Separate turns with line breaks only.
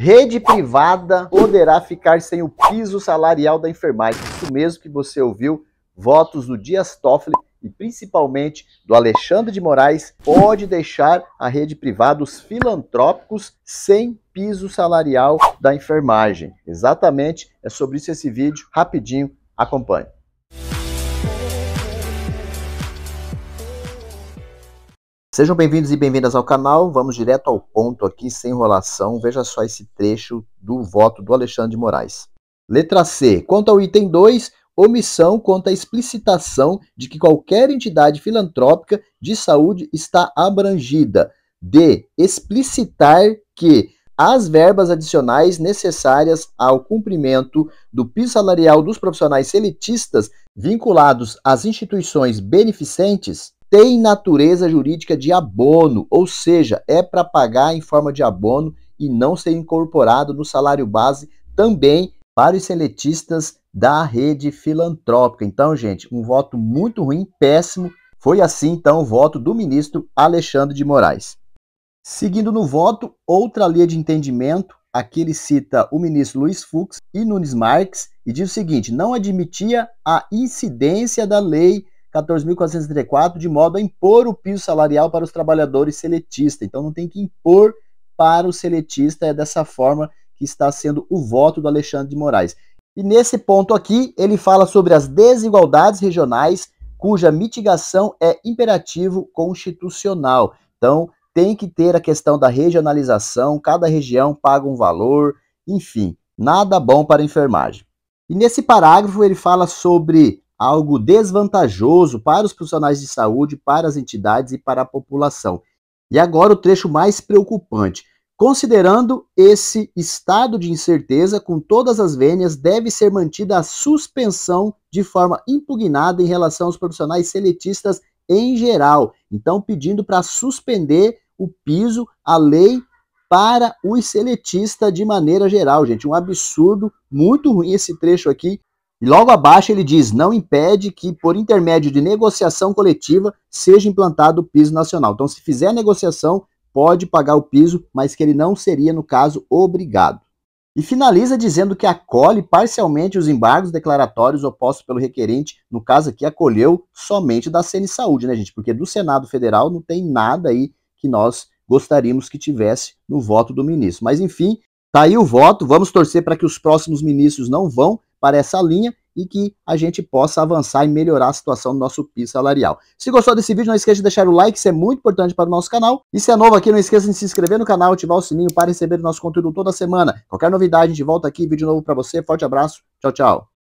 Rede privada poderá ficar sem o piso salarial da enfermagem. Isso mesmo que você ouviu, votos do Dias Toffoli e principalmente do Alexandre de Moraes pode deixar a rede privada, os filantrópicos, sem piso salarial da enfermagem. Exatamente, é sobre isso esse vídeo. Rapidinho, acompanhe. Sejam bem-vindos e bem-vindas ao canal. Vamos direto ao ponto aqui, sem enrolação. Veja só esse trecho do voto do Alexandre de Moraes. Letra C. Quanto ao item 2, omissão quanto à explicitação de que qualquer entidade filantrópica de saúde está abrangida. D. Explicitar que as verbas adicionais necessárias ao cumprimento do piso salarial dos profissionais seletistas vinculados às instituições beneficentes tem natureza jurídica de abono, ou seja, é para pagar em forma de abono e não ser incorporado no salário base também para os seletistas da rede filantrópica. Então, gente, um voto muito ruim, péssimo. Foi assim, então, o voto do ministro Alexandre de Moraes. Seguindo no voto, outra linha de entendimento, aqui ele cita o ministro Luiz Fux e Nunes Marques e diz o seguinte: não admitia a incidência da lei 14.434, de modo a impor o piso salarial para os trabalhadores seletistas. Então não tem que impor para o seletista, é dessa forma que está sendo o voto do Alexandre de Moraes. E nesse ponto aqui, ele fala sobre as desigualdades regionais, cuja mitigação é imperativo constitucional. Então, tem que ter a questão da regionalização, cada região paga um valor, enfim, nada bom para a enfermagem. E nesse parágrafo ele fala sobre algo desvantajoso para os profissionais de saúde, para as entidades e para a população. E agora o trecho mais preocupante. Considerando esse estado de incerteza, com todas as vênias, deve ser mantida a suspensão de forma impugnada em relação aos profissionais seletistas em geral. Então, pedindo para suspender o piso, a lei para os seletistas de maneira geral, gente. Um absurdo, muito ruim esse trecho aqui, e logo abaixo ele diz: não impede que, por intermédio de negociação coletiva, seja implantado o piso nacional. Então, se fizer negociação, pode pagar o piso, mas que ele não seria, no caso, obrigado. E finaliza dizendo que acolhe parcialmente os embargos declaratórios opostos pelo requerente, no caso aqui, acolheu somente da CN Saúde, né, gente? Porque do Senado Federal não tem nada aí que nós gostaríamos que tivesse no voto do ministro. Mas, enfim, tá aí o voto, vamos torcer para que os próximos ministros não vão para essa linha e que a gente possa avançar e melhorar a situação do nosso piso salarial. Se gostou desse vídeo, não esqueça de deixar o like, isso é muito importante para o nosso canal. E se é novo aqui, não esqueça de se inscrever no canal, ativar o sininho para receber o nosso conteúdo toda semana. Qualquer novidade, a gente volta aqui, vídeo novo para você. Forte abraço, tchau, tchau.